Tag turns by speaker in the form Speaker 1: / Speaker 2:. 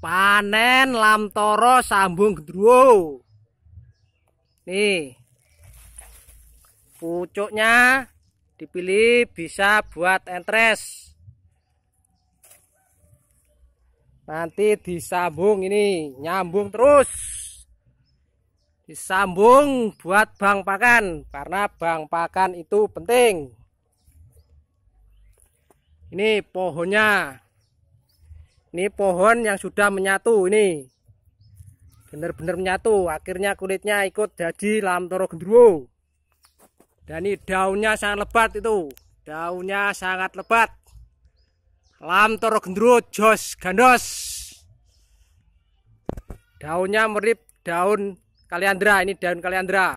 Speaker 1: panen lamtoro sambung gendruwo nih pucuknya dipilih bisa buat entres nanti disambung ini nyambung terus disambung buat bang pakan karena bang pakan itu penting ini pohonnya ini pohon yang sudah menyatu ini. Benar-benar menyatu. Akhirnya kulitnya ikut jadi lamtoro gendruwo. Dan ini daunnya sangat lebat itu. Daunnya sangat lebat. Lamtoro gendruwo jos gandos. Daunnya mirip daun kaliandra. Ini daun kaliandra.